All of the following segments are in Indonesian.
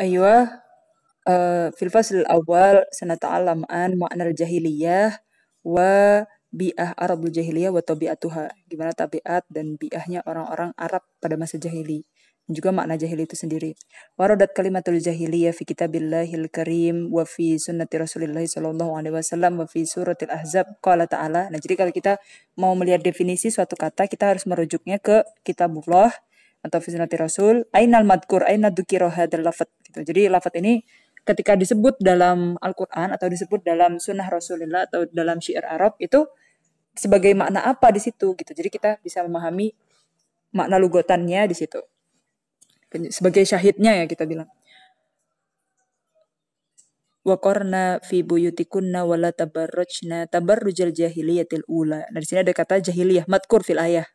أيوه آه eh, awal الفصل الأول سنتعلم makna jahiliyah الجاهلية Arabul Arab wa وطبيعتها gimana tabiat dan biahnya orang-orang Arab pada masa jahili dan juga makna jahili itu sendiri. Waradat kalimatul jahiliyah fi kitabillahil karim wa fi sunnati rasulillahi sallallahu alaihi wasallam wa fi suratil ahzab qala ta'ala. Nah, jadi kalau kita mau melihat definisi suatu kata, kita harus merujuknya ke kitabullah atau fi sunnati rasul ainal madkur aina dzikra hadzal lafat gitu. Jadi lafat ini ketika disebut dalam Al-Qur'an atau disebut dalam sunnah Rasulullah atau dalam syair Arab itu sebagai makna apa di situ gitu. Jadi kita bisa memahami makna lugotannya di situ. Sebagai syahidnya ya kita bilang. Wakorna fi buyutikunna la tabarrujna tabarrujal jahiliyatil ula. Nah, di sini ada kata jahiliyah, madkur fil ayah.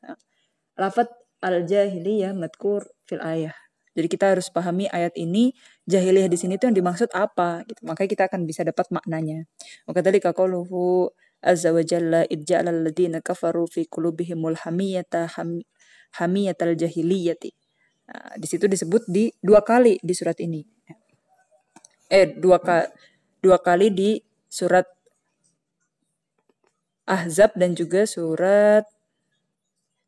Lafat al-jahiliyah madkur fil ayah. Jadi kita harus pahami ayat ini jahiliyah di sini tuh yang dimaksud apa gitu. Makanya kita akan bisa dapat maknanya. Maka tadi qauluhu azza wa jalla idja'al alladziina kafaru fi qulubihimul hamiyata hamiyatal jahiliyati. Nah, di situ disebut di dua kali di surat ini. Eh dua ka, dua kali di surat Ahzab dan juga surat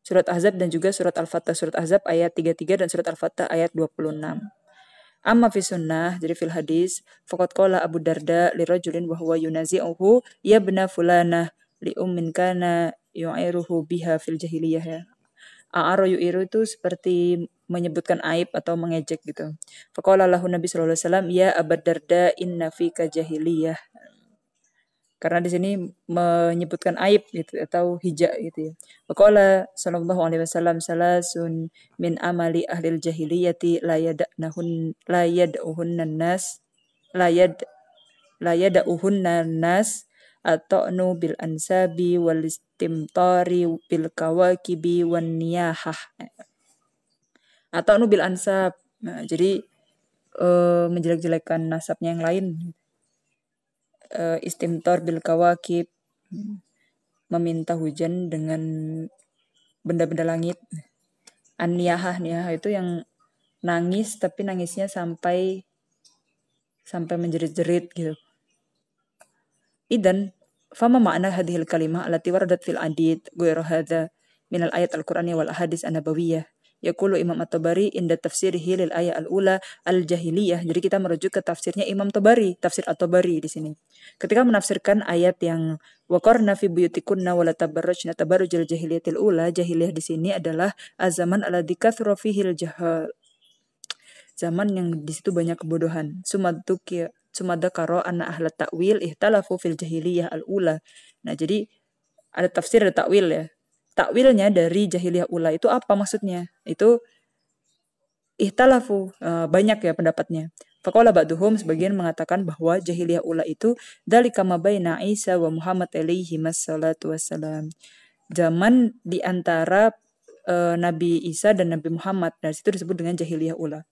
surat Ahzab dan juga surat Al-Fatah. Surat Ahzab ayat 33 dan surat Al-Fatah ayat 26. Amma fi sunnah, jadi fil hadis, faqad qala Abu Darda li rajulin wa huwa yunazi'uhu ya bna fulana li ummin kana yu'iruhu biha fil jahiliyah ya. A'aro yu'iru itu seperti menyebutkan aib atau mengejek gitu. Faqala lahu Nabi sallallahu alaihi wasallam ya Abu Darda inna fika jahiliyah karena di sini menyebutkan aib gitu atau hijab gitu ya. Qala sallallahu alaihi wasallam salasun min amali ahli jahiliyati la yad'nahun la yad'uhunna nas la yad la yad'uhunna nas atau bil ansabi wal istimtari bil kawakibi wan niyahah. Atau bil ansab. Nah, jadi eh, menjelek-jelekan nasabnya yang lain uh, eh, istimtar bil kawakib meminta hujan dengan benda-benda langit aniyahah niyahah itu yang nangis tapi nangisnya sampai sampai menjerit-jerit gitu idan fama makna hadhil kalimah allati waradat fil adid gue rohada min al ayat al qur'ani wal hadis an Yaqulu Imam At-Tabari inda tafsir hilil ayat al-ula al-jahiliyah. Jadi kita merujuk ke tafsirnya Imam Tabari, tafsir At-Tabari di sini. Ketika menafsirkan ayat yang waqarna fi buyutikunna wala tabaruj tabarrujal jahiliyatil ula. Jahiliyah di sini adalah azaman ala dikathra fihil jahal. Zaman yang di situ banyak kebodohan. Sumadukia sumada karo anna ahla ta'wil ihtalafu fil jahiliyah al ula. Nah, jadi ada tafsir ada takwil ya takwilnya dari jahiliyah ula itu apa maksudnya? Itu ihtalafu uh, banyak ya pendapatnya. Fakola ba'duhum sebagian mengatakan bahwa jahiliyah ula itu dari mabaina Isa wa Muhammad alaihi masallatu wassalam. Zaman di antara uh, Nabi Isa dan Nabi Muhammad. Dari situ disebut dengan jahiliyah ula.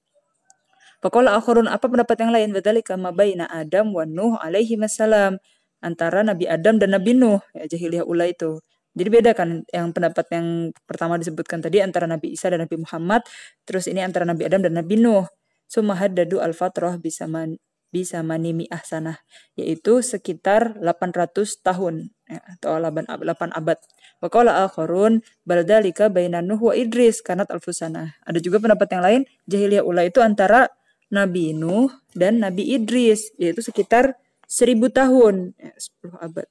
Fakola akhurun apa pendapat yang lain? Dari mabaina Adam wa Nuh alaihi masallam antara Nabi Adam dan Nabi Nuh ya, jahiliyah ula itu. Jadi beda kan yang pendapat yang pertama disebutkan tadi antara Nabi Isa dan Nabi Muhammad, terus ini antara Nabi Adam dan Nabi Nuh. Sumahad dadu al-fatrah bisa man, bisa manimi ahsanah, yaitu sekitar 800 tahun ya, atau 8, abad. Wakola al-Qurun baldalika bainan Nuh wa Idris kanat al-fusanah. Ada juga pendapat yang lain, jahiliyah ula itu antara Nabi Nuh dan Nabi Idris, yaitu sekitar 1000 tahun, 10 ya, abad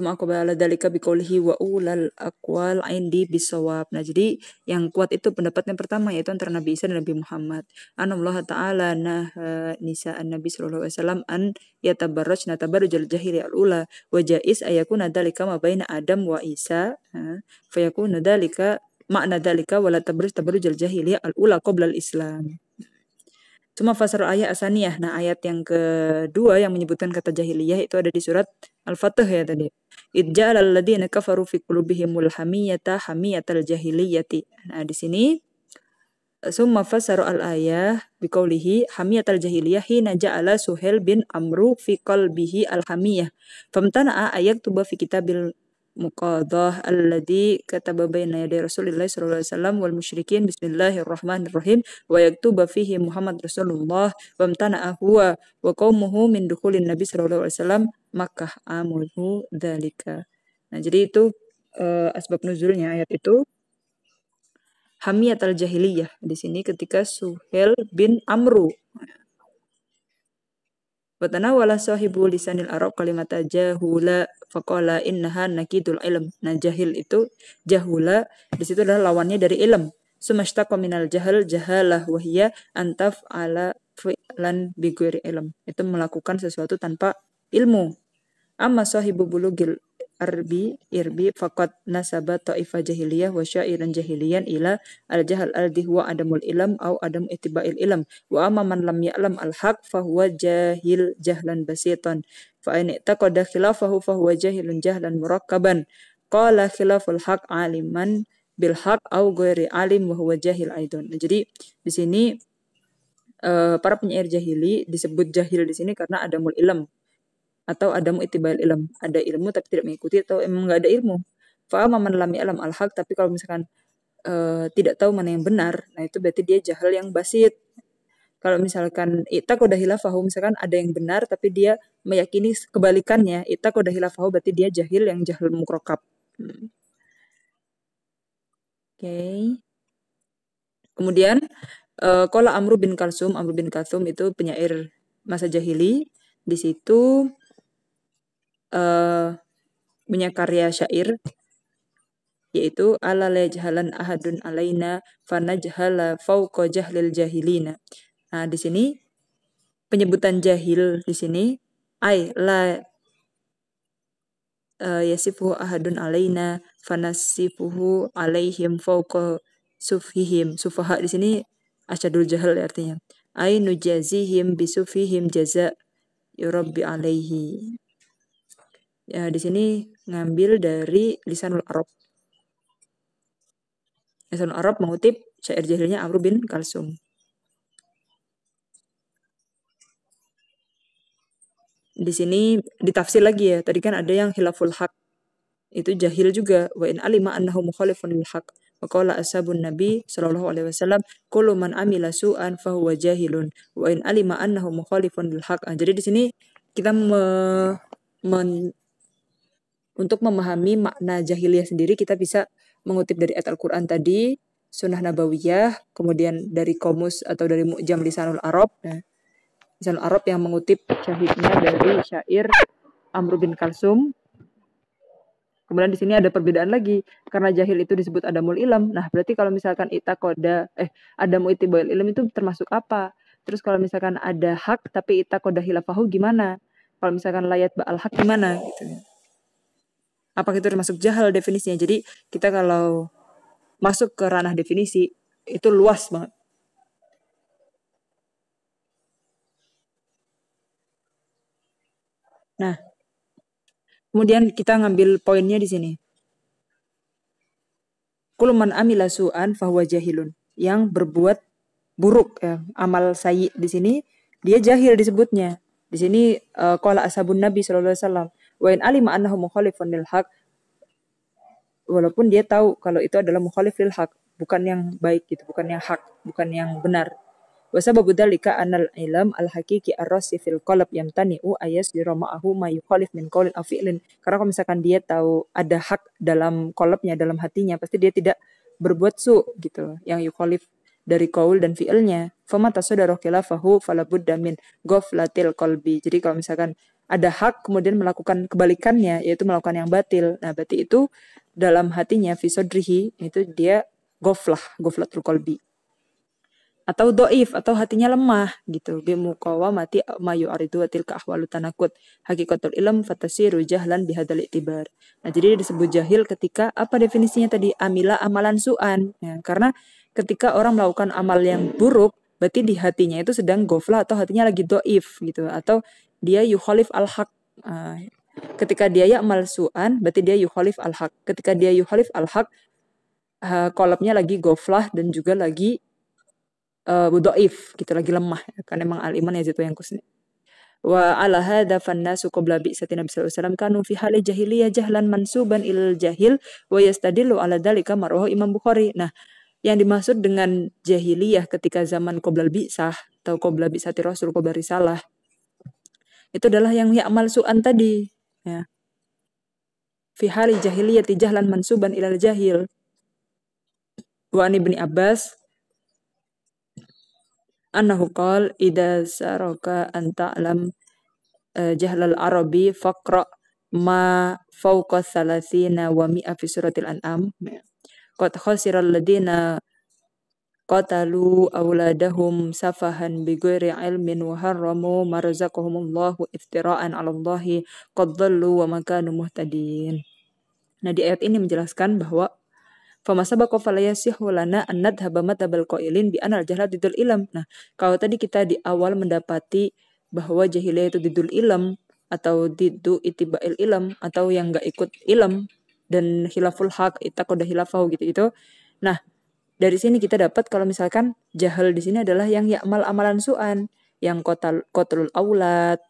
aku bala dalika bikolhi wa ulal akwal indi bisawab. Nah, jadi yang kuat itu pendapat yang pertama yaitu antara Nabi Isa dan Nabi Muhammad. Allah taala nah nisa an Nabi sallallahu alaihi wasallam an yatabarrajna tabarrujal al ula wa ayaku ayakuna dalika ma baina Adam wa Isa fayakuna dalika makna dalika wala tabarruj tabarrujal jahili al ula qabla Islam. Cuma fasarul ayat asaniyah. Nah, ayat yang kedua yang menyebutkan kata jahiliyah itu ada di surat Al-Fatih ya tadi. Idja'al alladziina kafaru fi qulubihimul hamiyata hamiyatal jahiliyati. Nah, di sini summa fasaru al-ayah biqaulihi hamiyatal jahiliyah hina ja'ala Suhel bin Amru fi qalbihi al-hamiyah. Famtana'a ayat tuba fi kitabil muqadah alladhi kataba baina yadi Rasulillah sallallahu alaihi wasallam wal musyrikin bismillahirrahmanirrahim wa yaktuba fihi Muhammad Rasulullah wa mtana'a huwa wa qaumuhu min dukhulin nabi sallallahu alaihi wasallam Makkah amulhu dalika. Nah, jadi itu uh, asbab nuzulnya ayat itu Hamiyat al-Jahiliyah di sini ketika Suhel bin Amru Watanawala sahibu lisanil Arab kalimata jahula faqala innaha nakidul ilm. Nah, jahil itu jahula di situ adalah lawannya dari ilm. Sumashtaqa minal jahal jahalah wahya antaf ala fi'lan biguri ilm. Itu melakukan sesuatu tanpa ilmu. Amma sahibu bulugil Arbi Irbi fakat nasabat ta'ifa jahiliyah wa syairan jahiliyan ila al-jahal al dihwa adamul ilam au adam itiba'il ilam wa amma lam ya'lam al-haq fahuwa jahil jahlan basitan fa in taqada khilafahu fahuwa jahilun jahlan murakkaban qala khilaful haq aliman bil haq au ghairi alim wa huwa jahil aidon nah, jadi di sini uh, para penyair jahili disebut jahil di sini karena adamul ilm atau ada mu itibal ilm ada ilmu tapi tidak mengikuti atau emang nggak ada ilmu faham man lam alam al haq tapi kalau misalkan uh, tidak tahu mana yang benar nah itu berarti dia jahal yang basit kalau misalkan ita kodahila hilafahu misalkan ada yang benar tapi dia meyakini kebalikannya ita kodahila hilafahu berarti dia jahil yang jahil mukrokap hmm. oke okay. kemudian uh, eh, kola amru bin kalsum amru bin kalsum itu penyair masa jahili di situ Eh, punya karya syair yaitu ala la jahlan ahadun alaina fanajhala fauqa jahlil jahilina. Nah, di sini penyebutan jahil di sini ai la uh, eh, yasifu ahadun alaina fanasifuhu alaihim fauqa sufihim. Sufaha di sini asyadul jahil ya artinya. Ai nujazihim bisufihim jaza ya Rabbi alaihi ya, di sini ngambil dari Lisanul Arab. Lisanul Arab mengutip syair jahilnya Amr bin Kalsum. Di sini ditafsir lagi ya. Tadi kan ada yang hilaful hak Itu jahil juga. Wa in alima annahu mukhalifun lil haq. Faqala ashabun Nabi sallallahu alaihi wasallam, "Kullu man amila su'an huwa jahilun wa in alima annahu mukhalifun lil haq." Ah, jadi di sini kita me, men, untuk memahami makna jahiliyah sendiri kita bisa mengutip dari ayat Al-Quran tadi, Sunnah Nabawiyah, kemudian dari Komus atau dari Mu'jam Lisanul Arab. Nah, Lisanul Arab yang mengutip syahidnya dari syair Amr bin Kalsum. Kemudian di sini ada perbedaan lagi karena jahil itu disebut adamul ilam. Nah, berarti kalau misalkan itakoda eh adamu itibail ilm itu termasuk apa? Terus kalau misalkan ada hak tapi itakoda hilafahu gimana? Kalau misalkan layat ba'al hak gimana gitu ya apakah itu termasuk jahal definisinya jadi kita kalau masuk ke ranah definisi itu luas banget nah kemudian kita ngambil poinnya di sini kuluman amila su'an fahuwa jahilun yang berbuat buruk ya amal sayyid di sini dia jahil disebutnya di sini uh, eh, kuala ashabun nabi sallallahu alaihi wain alima annahu mukhalifun lil haq walaupun dia tahu kalau itu adalah mukhalif lil haq bukan yang baik gitu bukan yang hak bukan yang benar wa sababu anal ilam al haqiqi arrasi fil qalb taniu ayas dirama'ahu ma yukhalif min qawlin aw fi'lin karena kalau misalkan dia tahu ada hak dalam kolabnya dalam hatinya pasti dia tidak berbuat su gitu yang yukhalif dari kaul dan fi'ilnya. Fama tasodaroh khilafahu falabudda min goflatil kolbi. Jadi kalau misalkan ada hak kemudian melakukan kebalikannya yaitu melakukan yang batil. Nah, berarti itu dalam hatinya visodrihi itu dia goflah, goflatul kolbi. Atau doif, atau hatinya lemah gitu. Bimukawa mati mayu aridu tilka ahwalu tanakut. Hakikatul ilm fatasiru jahlan bihadal tibar Nah jadi disebut jahil ketika apa definisinya tadi? Amila amalan su'an. Ya, karena ketika orang melakukan amal yang buruk, berarti di hatinya itu sedang goflah atau hatinya lagi doif gitu. Atau dia yukhalif al-haq. Uh, ketika dia ya malsuan berarti dia yukhalif al-haq. Ketika dia yukhalif al-haq uh, kolabnya lagi goflah dan juga lagi uh, ah, if gitu lagi lemah ya, karena emang al-iman ya itu yang kusni. Wa ala hadha fannasu qabla bi'sati Nabi sallallahu alaihi wasallam kanu fi hali jahiliyah jahlan mansuban il jahil wa yastadilu ala dalika marwahu Imam Bukhari. Nah, yang dimaksud dengan jahiliyah ketika zaman qoblal bi'sah atau qobla bisati rasul qobla risalah itu adalah yang ya'mal su'an tadi ya fi hali jahiliyati jahlan mansuban ilal jahil wa ibni abbas annahu qal idza saraka an ta'lam eh, jahlal arabi faqra ma fawqa 30 wa mi'a fi suratil an'am ya. qad khasiral ladina qatalu awladahum safahan bighairi ilmin wa harramu marzaqahumullahu iftira'an 'ala Allahi qad dhallu wa makanu muhtadin. Nah, di ayat ini menjelaskan bahwa Fama sabaqa falayasihu lana an nadhhaba matabal qailin bi anal jahla didul ilm. Nah, kalau tadi kita di awal mendapati bahwa jahiliyah itu didul ilm atau didu itiba'il ilm atau yang enggak ikut ilm dan hilaful hak itakoda hilafahu gitu itu. Nah, dari sini kita dapat kalau misalkan jahal di sini adalah yang yakmal amalan su'an, yang kotal, kotlul aulat,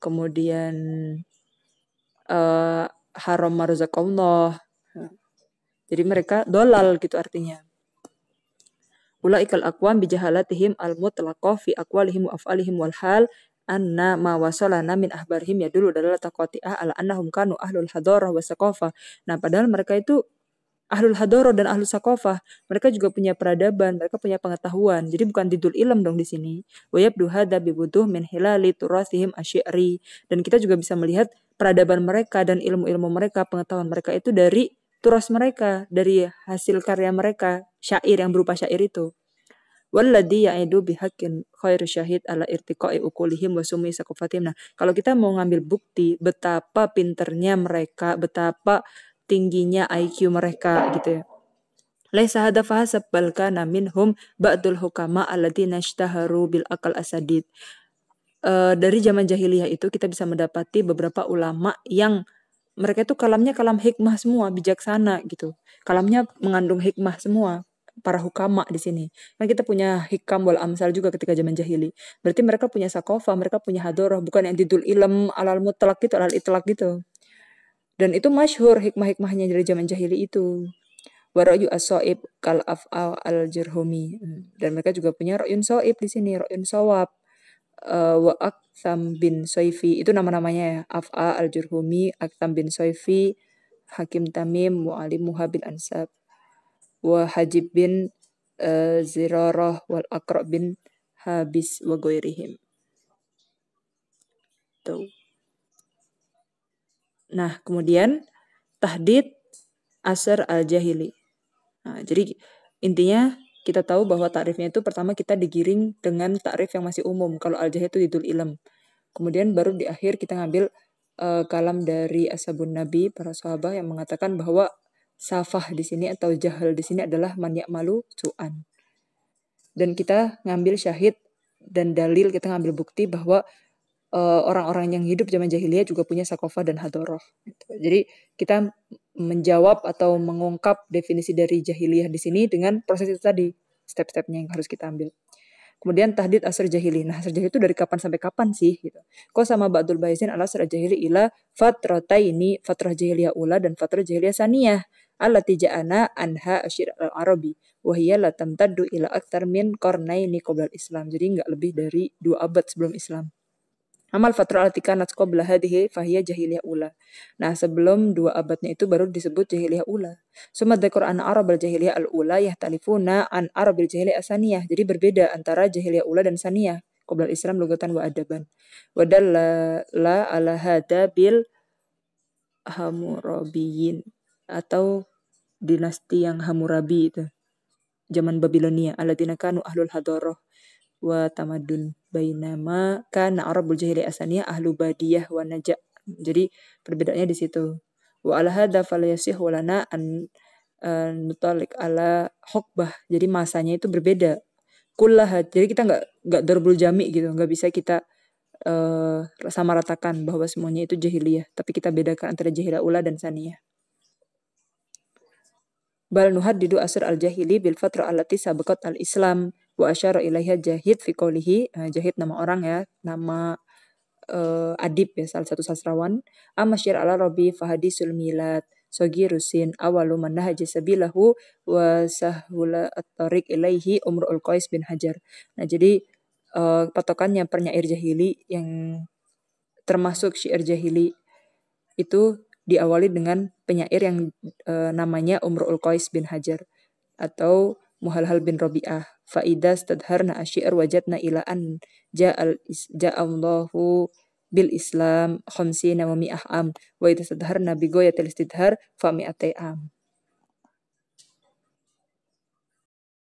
kemudian uh, haram marzakallah. Jadi mereka dolal gitu artinya. ikal akwam bijahalatihim al-mutlaqah fi akwalihim wa af'alihim wal hal anna ma wasalana min ahbarihim ya dulu adalah taqati'ah ala annahum kanu ahlul hadarah wa Nah, padahal mereka itu ahlul hadoro dan ahlul sakofah mereka juga punya peradaban mereka punya pengetahuan jadi bukan tidur ilm dong di sini wayab duha butuh min hilali turasihim asyiri dan kita juga bisa melihat peradaban mereka dan ilmu-ilmu mereka pengetahuan mereka itu dari turas mereka dari hasil karya mereka syair yang berupa syair itu Walladhi ya'idu bihakin khairu syahid ala irtiqai ukulihim wa sumi sakufatim. Nah, kalau kita mau ngambil bukti betapa pinternya mereka, betapa tingginya IQ mereka gitu ya. Laisa hadha fahasab bal kana minhum ba'dul hukama alladzina ishtaharu bil akal asadid. Uh, dari zaman jahiliyah itu kita bisa mendapati beberapa ulama yang mereka itu kalamnya kalam hikmah semua, bijaksana gitu. Kalamnya mengandung hikmah semua para hukama di sini. Kan kita punya hikam wal amsal juga ketika zaman jahili. Berarti mereka punya sakofa, mereka punya hadoroh, bukan yang didul ilm alal mutlak gitu, alal itlak gitu. Dan itu masyhur hikmah-hikmahnya dari zaman jahili itu. Waroyu asoib kal afal al jerhomi dan mereka juga punya royun soib di sini royun soab uh, eh, wa aktham bin soifi itu nama-namanya ya afa al jerhomi aktham bin soifi hakim tamim mualim muhabil ansab wa hajib bin uh, zirarah wal akro bin habis wa goirihim tuh Nah, kemudian tahdid Asar al-Jahili. Nah, jadi intinya kita tahu bahwa takrifnya itu pertama kita digiring dengan takrif yang masih umum. Kalau al jahili itu didul ilm. Kemudian baru di akhir kita ngambil uh, kalam dari asabun Nabi, para sahabat yang mengatakan bahwa safah di sini atau jahal di sini adalah maniak malu cuan. Dan kita ngambil syahid dan dalil, kita ngambil bukti bahwa orang eh, orang-orang yang hidup zaman jahiliyah juga punya sakofa dan hadoroh. Gitu. Jadi kita menjawab atau mengungkap definisi dari jahiliyah di sini dengan proses itu tadi, step-stepnya yang harus kita ambil. Kemudian tahdid asr jahili. Nah, asr jahili itu dari kapan sampai kapan sih? Gitu. Kok sama Ba'dul Baizin ala asr jahili ila ini fatrah jahiliyah ula dan fatrah jahiliyah saniyah. Allati tija'ana anha asyir al-arabi. Wahiyya latam taddu ila aktar min kornaini qoblal islam. Jadi nggak lebih dari dua abad sebelum islam. Amal fatrul atika kanat qabla hadhihi fahiya jahiliyah ula. Nah, sebelum dua abadnya itu baru disebut jahiliyah ula. Suma dzakar an al jahiliyah al ula yahtalifuna an Arab al jahiliyah asaniyah. Jadi berbeda antara jahiliyah ula dan saniyah. Qabla Islam lugatan wa adaban. Wadalla la ala hada bil Hamurabiyin atau dinasti yang Hamurabi itu. Zaman Babilonia, aladina kanu ahlul hadoroh wa tamadun bainama kana Arabul jahiliyah asaniyah ahlu badiyah wa naja. Jadi perbedaannya di situ. Wa ala hadza yasih walana an eh, nutalik ala hokbah. Jadi masanya itu berbeda. Kullaha. Jadi kita nggak nggak darbul jami gitu. Nggak bisa kita uh, eh, sama ratakan bahwa semuanya itu jahiliyah. Tapi kita bedakan antara jahiliyah ula dan saniyah. Bal didu asr al-jahili bil fatra alati sabakat al-islam wa asyara ilaiha jahid fi qawlihi eh, jahid nama orang ya nama uh, adib ya salah satu sastrawan amasyir ala rabbi fahadisul milad sogi rusin awalu manhaji sabilahu wa sahula at-tariq ilaihi umrul qais bin hajar nah jadi uh, patokannya penyair jahili yang termasuk syair jahili itu diawali dengan penyair yang uh, namanya Umrul Qais bin Hajar atau Muhalhal bin Robi'ah faida stadharna asyir wajatna ila an ja'al ja'allahu bil Islam khamsina wa mi'ah am wa idza stadharna bi goyatil istidhar fa mi'atai am